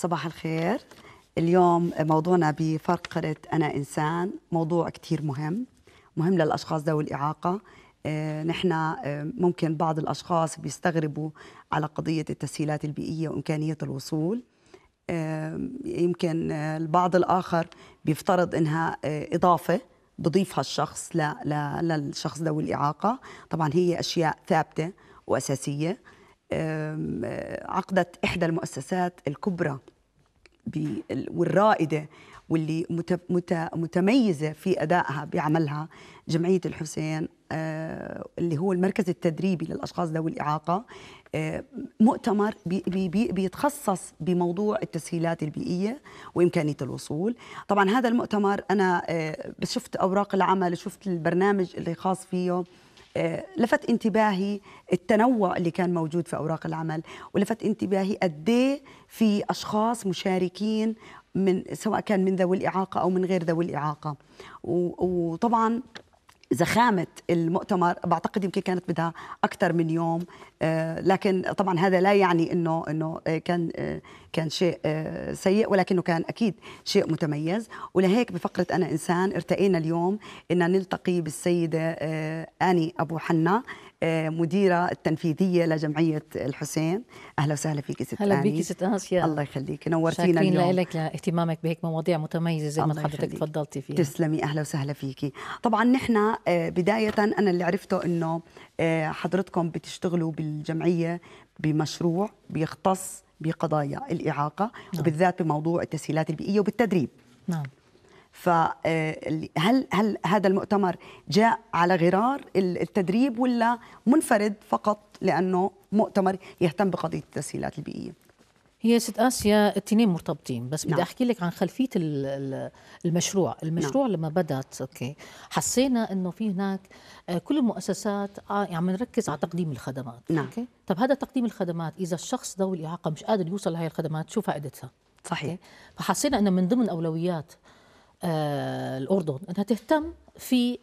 صباح الخير اليوم موضوعنا بفقرة أنا إنسان موضوع كتير مهم مهم للأشخاص ذوي الإعاقة آه، نحن آه، ممكن بعض الأشخاص بيستغربوا على قضية التسهيلات البيئية وإمكانية الوصول آه، يمكن البعض الآخر بيفترض إنها إضافة بضيفها الشخص للشخص ذوي الإعاقة طبعا هي أشياء ثابتة وأساسية آه، عقدت إحدى المؤسسات الكبرى والرائدة واللي متميزة في أدائها بعملها جمعية الحسين آه، اللي هو المركز التدريبي للأشخاص ذوي الإعاقة آه، مؤتمر بيتخصص بموضوع التسهيلات البيئية وإمكانية الوصول طبعا هذا المؤتمر أنا شفت أوراق العمل شفت البرنامج اللي خاص فيه لفت انتباهي التنوع اللي كان موجود في اوراق العمل ولفت انتباهي قد إيه في اشخاص مشاركين من سواء كان من ذوي الاعاقه او من غير ذوي الاعاقه وطبعا زخامه المؤتمر بعتقد يمكن كانت بدها اكثر من يوم آه، لكن طبعا هذا لا يعني انه انه آه، كان آه، كان شيء سيء ولكنه كان اكيد شيء متميز ولهيك بفقره انا انسان ارتئينا اليوم ان نلتقي بالسيده اني ابو حنا مديرة التنفيذية لجمعية الحسين أهلا وسهلا فيك ست هلا بيك ست آسيا الله يخليك نورتينا اليوم شاكرين لك لاهتمامك بهيك مواضيع متميزة زي ما حضرتك تفضلتي فيها تسلمي أهلا وسهلا فيكي طبعا نحن آه، بداية أنا اللي عرفته أنه آه، حضرتكم بتشتغلوا بالجمعية بمشروع بيختص بقضايا الإعاقة نعم. وبالذات بموضوع التسهيلات البيئية وبالتدريب نعم فهل آه، هل هذا المؤتمر جاء على غرار التدريب ولا منفرد فقط لانه مؤتمر يهتم بقضيه التسهيلات البيئيه؟ هي ست اسيا التنين مرتبطين بس بدي نعم. احكي لك عن خلفيه المشروع المشروع نعم. لما بدات اوكي حسينا انه في هناك آه، كل المؤسسات آه، عم نركز على تقديم الخدمات نعم. اوكي طب هذا تقديم الخدمات اذا الشخص ذوي الاعاقه مش قادر يوصل لهي الخدمات شو فائدتها صحيح فحسينا انه من ضمن اولويات آه، الأردن أنها تهتم في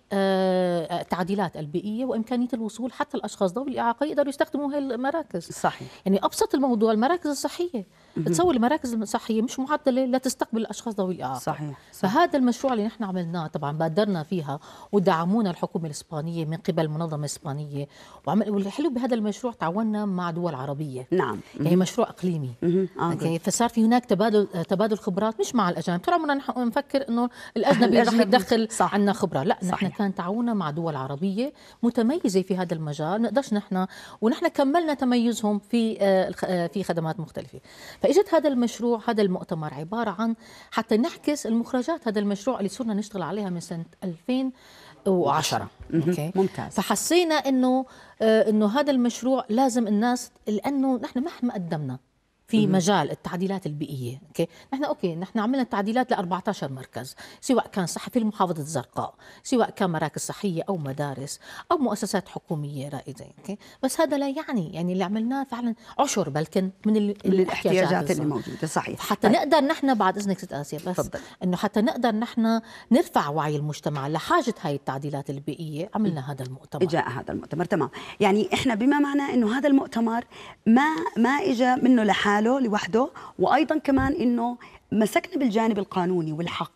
التعديلات آه، البيئية وإمكانية الوصول حتى الأشخاص ذوي الإعاقة يقدروا يستخدموا هاي المراكز صحيح يعني أبسط الموضوع المراكز الصحية بتصور المراكز الصحيه مش معدله لتستقبل الاشخاص ذوي الاعاقه صحيح, صحيح. فهذا المشروع اللي نحن عملناه طبعا بادرنا فيها ودعمونا الحكومه الاسبانيه من قبل منظمه اسبانيه وعمل والحلو بهذا المشروع تعاوننا مع دول عربيه نعم يعني مشروع اقليمي آه، اوكي فصار في هناك تبادل تبادل خبرات مش مع الاجانب طول عمرنا نحن نفكر انه الاجنبي رح يدخل عندنا خبره لا صحيح. نحن كان تعاوننا مع دول عربيه متميزه في هذا المجال نقدرش نحن ونحن كملنا تميزهم في آه، آه، في خدمات مختلفه فاجت هذا المشروع هذا المؤتمر عباره عن حتى نعكس المخرجات هذا المشروع اللي صرنا نشتغل عليها من سنه 2010 اوكي ممتاز فحسينا انه آه، انه هذا المشروع لازم الناس لانه نحن مهما قدمنا في مجال التعديلات البيئيه اوكي نحن اوكي نحن عملنا تعديلات ل 14 مركز سواء كان صح في محافظه الزرقاء سواء كان مراكز صحيه او مدارس او مؤسسات حكوميه رائده اوكي بس هذا لا يعني يعني اللي عملناه فعلا عشر بلكن من الاحتياجات اللي موجوده صحيح حتى طيب. نقدر نحن بعد اذنك ست اسيا بس فضل. انه حتى نقدر نحن نرفع وعي المجتمع لحاجه هاي التعديلات البيئيه عملنا هذا المؤتمر اجى هذا المؤتمر تمام يعني احنا بما معنى انه هذا المؤتمر ما ما اجى منه لحاجة ماله لوحده وايضا كمان انه مسكنا بالجانب القانوني والحق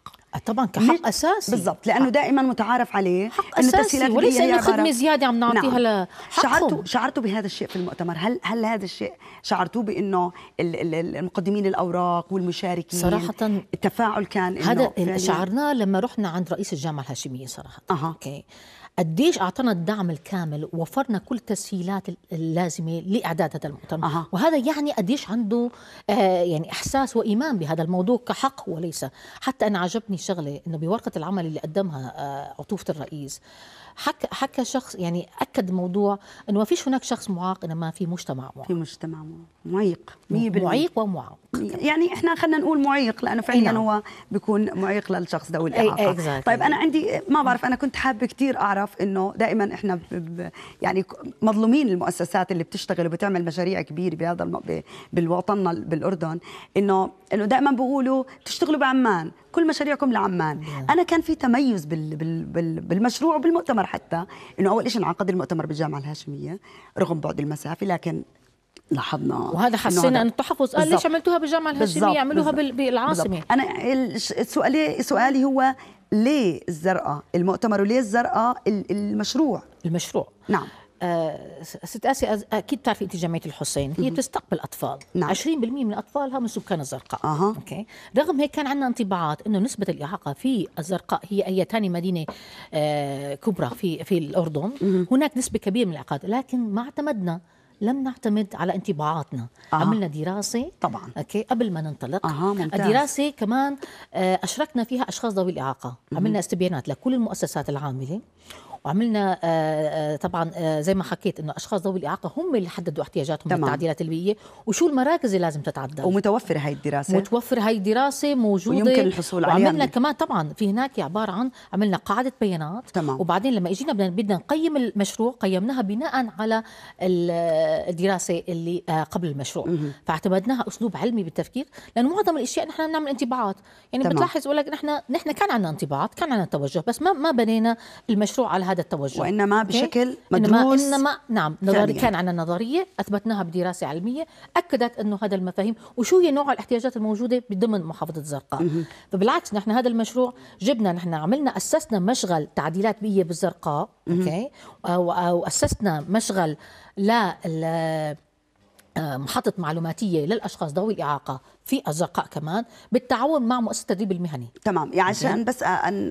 طبعا كحق اساسي بالضبط لانه دائما متعارف عليه حق اساسي وليس انه خدمه زياده عم نعطيها نعم. شعرتوا شعرتوا بهذا الشيء في المؤتمر هل هل هذا الشيء شعرتوا بانه المقدمين الاوراق والمشاركين صراحه التفاعل كان هذا شعرناه لما رحنا عند رئيس الجامعه الهاشميه صراحه اها اوكي قديش اعطانا الدعم الكامل ووفرنا كل التسهيلات اللازمه لاعداد هذا المؤتمر أه. وهذا يعني قديش عنده آه يعني احساس وايمان بهذا الموضوع كحق وليس حتى انا عجبني شغله انه بورقه العمل اللي قدمها آه عطوفه الرئيس حكى حكى شخص يعني اكد موضوع انه ما فيش هناك شخص معاق انما في مجتمع معاق في مجتمع معيق 100% معيق ومعاق يعني احنا خلينا نقول معيق لانه فعليا نعم. هو بيكون معيق للشخص ذوي الاعاقه طيب انا عندي ما بعرف انا كنت حابه كثير اعرف بنعرف انه دائما احنا يعني مظلومين المؤسسات اللي بتشتغل وبتعمل مشاريع كبيره بهذا بالوطن بالاردن انه انه دائما بيقولوا تشتغلوا بعمان كل مشاريعكم لعمان نعم. انا كان في تميز بال بال بال بالمشروع وبالمؤتمر حتى انه اول شيء انعقد المؤتمر بالجامعه الهاشميه رغم بعد المسافه لكن لاحظنا وهذا حسينا ان التحفظ قال ليش عملتوها بالجامعه الهاشميه اعملوها بالعاصمه انا سؤالي سؤالي هو ليه الزرقاء المؤتمر وليه الزرقاء المشروع المشروع نعم آه ست آسيا أكيد بتعرفي أنت جمعية الحسين هي بتستقبل أطفال نعم. 20% من أطفالها من سكان الزرقاء أه. أوكي. رغم هيك كان عندنا انطباعات أنه نسبة الإعاقة في الزرقاء هي أي ثاني مدينة آه، كبرى في في الأردن مه. هناك نسبة كبيرة من الإعاقات لكن ما اعتمدنا لم نعتمد على انطباعاتنا آه. عملنا دراسه طبعا اوكي قبل ما ننطلق آه ممتاز. الدراسه كمان آه، اشركنا فيها اشخاص ذوي الاعاقه عملنا استبيانات لكل المؤسسات العامله وعملنا آه، آه، طبعا آه، زي ما حكيت انه اشخاص ذوي الاعاقه هم اللي حددوا احتياجاتهم تمام. للتعديلات البيئيه وشو المراكز اللي لازم تتعدل ومتوفره هاي الدراسه متوفره هاي الدراسه موجوده ويمكن الحصول عليها وعملنا يعني. كمان طبعا في هناك عباره عن عملنا قاعده بيانات تمام. وبعدين لما اجينا بدنا نقيم المشروع قيمناها بناء على الدراسه اللي قبل المشروع فاعتمدناها اسلوب علمي بالتفكير لانه معظم الاشياء نحن نعمل انطباعات يعني تمام. بتلاحظ لك نحن نحن كان عندنا انطباعات كان عندنا توجه بس ما ما بنينا المشروع على هذا التوجه وانما بشكل مدروس إنما, انما نعم نظري كان عندنا نظريه اثبتناها بدراسه علميه اكدت انه هذا المفاهيم وشو هي نوع الاحتياجات الموجوده بضمن محافظه الزرقاء فبالعكس نحن هذا المشروع جبنا نحن عملنا اسسنا مشغل تعديلات بيئيه بالزرقاء اوكي واسسنا مشغل لا آه، محطة معلوماتية للأشخاص ذوي الإعاقة في أصدقاء كمان بالتعاون مع مؤسسة التدريب المهني تمام يعني عشان بس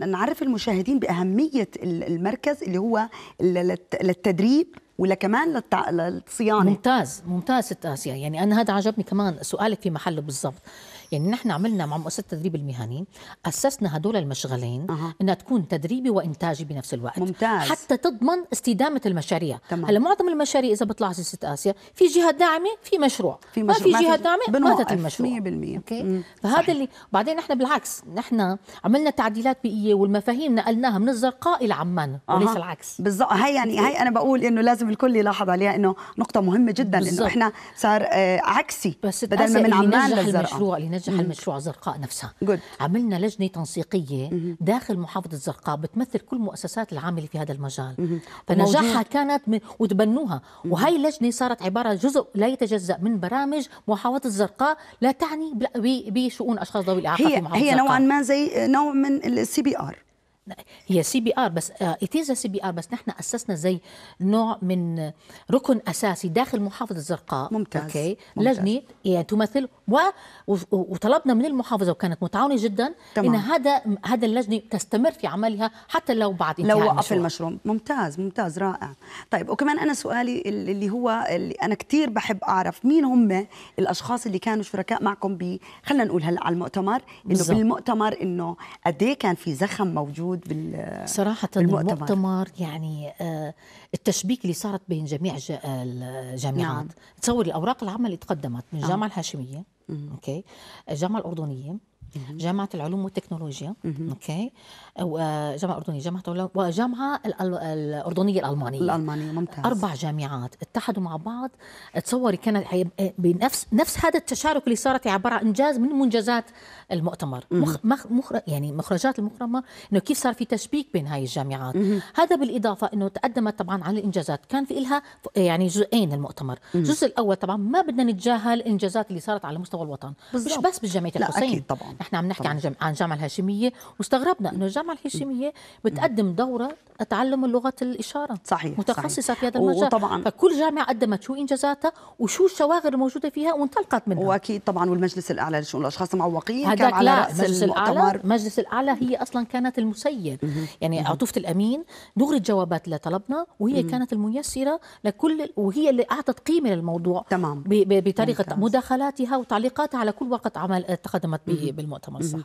نعرف المشاهدين بأهمية المركز اللي هو للتدريب ولا كمان للصيانة ممتاز ممتاز ست آسيا يعني أنا هذا عجبني كمان سؤالك في محله بالضبط يعني نحن عملنا مع مؤسسه التدريب المهني اسسنا هدول المشغلين أه. انها تكون تدريبي وانتاجي بنفس الوقت ممتاز حتى تضمن استدامه المشاريع تمام. هلا معظم المشاريع اذا بتطلع على اسيا في جهه داعمه في مشروع في مشروع. ما في جهه داعمه ماتت المشروع 100% اوكي فهذا صحيح. اللي بعدين نحن بالعكس نحن عملنا تعديلات بيئيه والمفاهيم نقلناها من الزرقاء الى عمان أه. وليس العكس بالضبط هي يعني هي انا بقول انه لازم الكل يلاحظ عليها انه نقطه مهمه جدا انه احنا صار آه، عكسي بدل ما من عمان للزرقاء ننجح مم. المشروع الزرقاء نفسها Good. عملنا لجنه تنسيقيه داخل محافظه الزرقاء بتمثل كل المؤسسات العامله في هذا المجال فنجاحها كانت من وتبنوها وهي اللجنه صارت عباره جزء لا يتجزا من برامج محافظه الزرقاء لا تعني بشؤون اشخاص ذوي الاعاقه هي في محافظه هي نوعا ما زي نوع من السي بي ار هي سي بي ار بس اتيزا سي بي ار بس نحن اسسنا زي نوع من ركن اساسي داخل محافظه الزرقاء ممتاز اوكي لجنه يعني تمثل و... وطلبنا من المحافظه وكانت متعاونه جدا تمام. ان هذا هذا اللجنه تستمر في عملها حتى لو بعد انتهاء لو وقف المشروع ممتاز ممتاز رائع طيب وكمان انا سؤالي اللي هو اللي انا كثير بحب اعرف مين هم الاشخاص اللي كانوا شركاء معكم ب خلينا نقول هلا على المؤتمر انه بالمؤتمر انه قد إيه كان في زخم موجود موجود بال صراحة بالمؤتمر. المؤتمر يعني آه، التشبيك اللي صارت بين جميع الجامعات نعم. تصوري أوراق العمل اللي تقدمت من آه. الجامعة الهاشمية اوكي الجامعه الاردنيه جامعه العلوم والتكنولوجيا اوكي وجامعه آه، اردنيه جامعه وجامعه آه، الاردنيه الالمانيه الالمانيه ممتاز اربع جامعات اتحدوا مع بعض تصوري كانت آه، بنفس نفس هذا التشارك اللي صارت عباره عن انجاز من منجزات المؤتمر مخ مخ يعني مخرجات المؤتمر انه كيف صار في تشبيك بين هاي الجامعات هذا بالاضافه انه تقدمت طبعا عن الانجازات كان في لها يعني جزئين المؤتمر الجزء الاول طبعا ما بدنا نتجاهل الانجازات اللي صارت على مستوى الوطن بالزبط. مش بس بالجامعه الحسين طبعا احنا عم نحكي طبعا. عن جم... عن جامعه الهاشميه واستغربنا انه الجامعه الهاشميه بتقدم دوره تعلم اللغه الاشاره صحيح متخصصه صحيح. في هذا المجال وطبعا فكل جامعه قدمت شو انجازاتها وشو الشواغر الموجوده فيها وانطلقت منها واكيد طبعا والمجلس الاعلى لشؤون الاشخاص المعوقين كان على راس المجلس الاعلى المجلس الاعلى هي اصلا كانت المسير يعني عطوفه الامين دغري الجوابات اللي طلبنا وهي كانت الميسره لكل وهي اللي اعطت قيمه للموضوع تمام بطريقه مداخلاتها وتعليقاتها على كل ورقه عمل تقدمت بالمجلس. المؤتمر الصحفي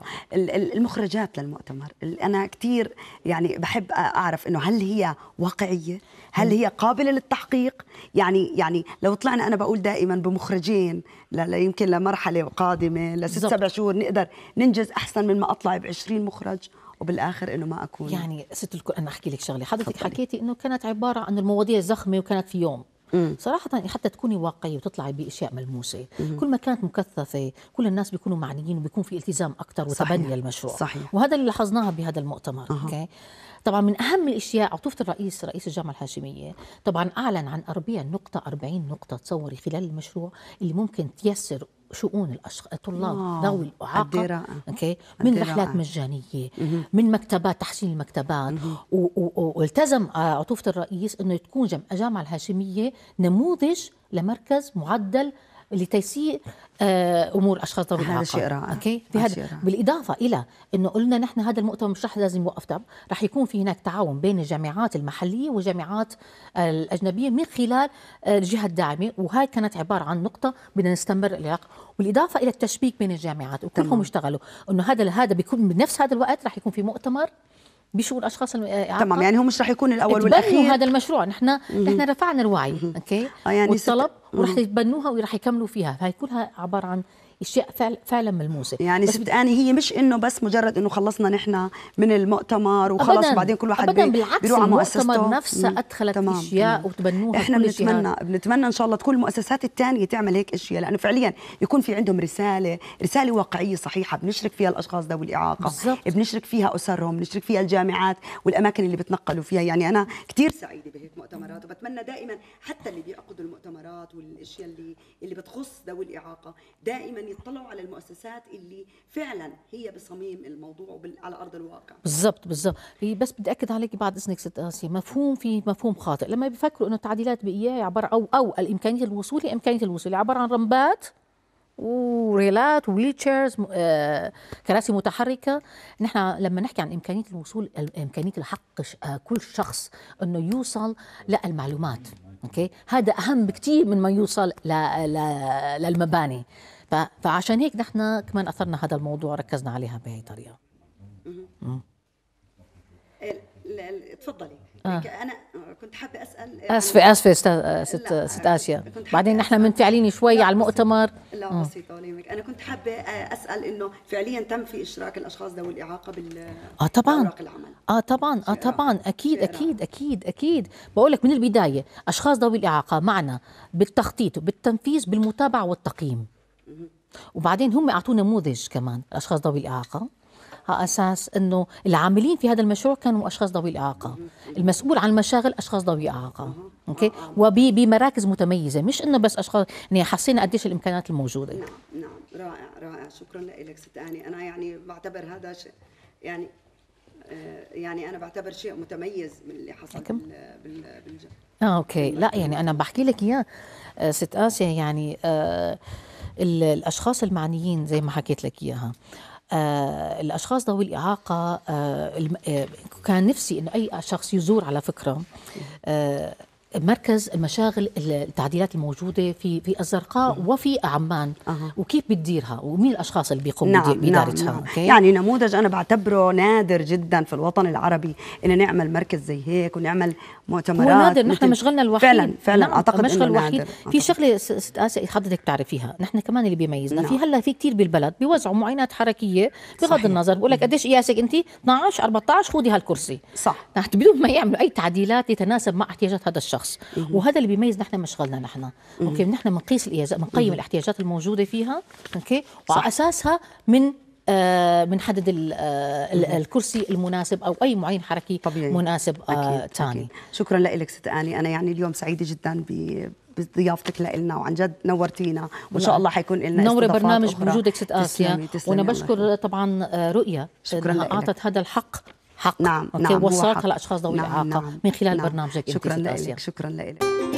المخرجات للمؤتمر انا كثير يعني بحب اعرف انه هل هي واقعيه هل هي قابله للتحقيق يعني يعني لو طلعنا انا بقول دائما بمخرجين لا يمكن لمرحله قادمه لست سبع شهور نقدر ننجز احسن من ما اطلع ب 20 مخرج وبالاخر انه ما اكون يعني ست الكل انا احكي لك شغله حضرتك حكيتي انه كانت عباره عن المواضيع زخمه وكانت في يوم مم. صراحة حتى تكوني واقعية وتطلعي بأشياء ملموسة مم. كل ما كانت مكثفة كل الناس بيكونوا معنيين وبيكون في التزام أكثر وتبني المشروع صحيح. وهذا اللي لاحظناها بهذا المؤتمر أه. okay. طبعا من أهم الأشياء عطوفة الرئيس رئيس الجامعة الهاشمية طبعا أعلن عن 40 نقطة 40 نقطة تصوري خلال المشروع اللي ممكن تيسر شؤون الأشخاص الطلاب ذوي الإعاقة أوكي من رحلات مجانية من مكتبات تحسين المكتبات والتزم آه، عطوفة الرئيس أنه تكون جامعة الهاشمية نموذج لمركز معدل لتيسير آه، امور اشخاص ذوي الاعاقه هذا شيء رائع اوكي هذا بالاضافه الى انه قلنا نحن هذا المؤتمر مش رح لازم يوقف طب رح يكون في هناك تعاون بين الجامعات المحليه والجامعات الاجنبيه من خلال آه، الجهه الداعمه وهي كانت عباره عن نقطه بدنا نستمر العلاقه بالاضافه الى التشبيك بين الجامعات وكلهم اشتغلوا انه هذا هذا بيكون بنفس هذا الوقت رح يكون في مؤتمر بشؤون الاشخاص الاعاقه آه، تمام يعني هو مش رح يكون الاول والاخير هذا المشروع نحن نحن رفعنا الوعي اوكي آه، يعني والطلب ورح يتبنوها ورح يكملوا فيها فهي كلها عباره عن اشياء فعلا ملموسه يعني بس اني هي مش انه بس مجرد انه خلصنا نحن من المؤتمر وخلص وبعدين كل واحد أبداً بالعكس المؤتمر نفسه ادخلت تمام اشياء وتبنوها احنا بنتمنى بنتمنى ان شاء الله تكون المؤسسات الثانيه تعمل هيك اشياء لانه فعليا يكون في عندهم رساله رساله واقعيه صحيحه بنشرك فيها الاشخاص ذوي الاعاقه بالزبط. بنشرك فيها اسرهم بنشرك فيها الجامعات والاماكن اللي بتنقلوا فيها يعني انا كثير سعيده بهيك مؤتمرات وبتمنى دائما حتى اللي بيعقدوا المؤتمرات والاشياء اللي اللي بتخص ذوي الاعاقه دائما لازم يطلعوا على المؤسسات اللي فعلا هي بصميم الموضوع على ارض الواقع بالضبط بالضبط بس بدي اكد عليك بعد اذنك ست اسيا مفهوم في مفهوم خاطئ لما بيفكروا انه التعديلات بإياه عباره او او الامكانيه الوصول هي امكانيه الوصول عباره عن رمبات وريلات وويلتشيرز آه، كراسي متحركه نحن لما نحكي عن امكانيه الوصول امكانيه الحق آه، كل شخص انه يوصل للمعلومات اوكي هذا اهم بكثير من ما يوصل للمباني فعشان هيك نحن كمان اثرنا هذا الموضوع ركزنا عليها بهي الطريقه تفضلي آه. انا كنت حابه اسال آه، اسفه اسفه استاذ آه، ست ست اسيا بعدين نحن منفعلين شوي على المؤتمر لا بسيطه ولا يهمك انا كنت حابه اسال انه فعليا تم في اشراك الاشخاص ذوي الاعاقه بال اه طبعا العمل. اه طبعا اه طبعا اكيد اكيد اكيد اكيد بقول لك من البدايه اشخاص ذوي الاعاقه معنا بالتخطيط وبالتنفيذ بالمتابعه والتقييم وبعدين هم اعطوا نموذج كمان الاشخاص ذوي الاعاقه على اساس انه العاملين في هذا المشروع كانوا اشخاص ذوي الاعاقه المسؤول عن المشاغل اشخاص ذوي اعاقه اوكي وبمراكز متميزه مش انه بس اشخاص يعني حسينا قديش الامكانيات الموجوده نعم نعم رائع رائع شكرا لك ست اني انا يعني بعتبر هذا شيء يعني آه، يعني انا بعتبر شيء متميز من اللي حصل بال بال اه اوكي لا يعني انا بحكي لك اياه آه، ست اسيا يعني آه الأشخاص المعنيين زي ما حكيت لك إياها آه الاشخاص ذوي الاعاقه آه, آه، كان نفسي انه اي شخص يزور على فكره آه مركز مشاغل التعديلات الموجوده في في الزرقاء وفي عمان أه. وكيف بتديرها ومين الاشخاص اللي بيقوموا نعم،, نعم بادارتها نعم. أوكي؟ يعني نموذج انا بعتبره نادر جدا في الوطن العربي ان نعمل مركز زي هيك ونعمل مؤتمرات هو نادر نحن مشغلنا الوحيد فعلا فعلا نعم. اعتقد مشغل الوحيد نادر. في شغله ست اسئله حضرتك بتعرفيها نحن كمان اللي بيميزنا نعم. في هلا في كثير بالبلد بيوزعوا معينات حركيه بغض صحيح. النظر بقول لك قديش قياسك انت 12 14 خذي هالكرسي صح بدون ما يعملوا اي تعديلات يتناسب مع احتياجات هذا الشخص الشخص وهذا اللي بيميز نحن مشغلنا نحن اوكي نحن بنقيس بنقيم الاحتياجات الموجوده فيها اوكي وعلى اساسها من بنحدد آه, آه، الكرسي المناسب او اي معين حركي طبيعي. مناسب آه ثاني شكرا لك ست اني انا يعني اليوم سعيده جدا ب بضيافتك لنا وعن جد نورتينا وان شاء نعم. الله حيكون لنا نور برنامج بوجودك ست اسيا وانا بشكر طبعا آه، رؤيا شكرا اعطت هذا الحق حق نعم أوكي نعم وصلت لأشخاص ذوي نعم الإعاقة نعم من خلال نعم برنامجك شكرا لك شكرا لك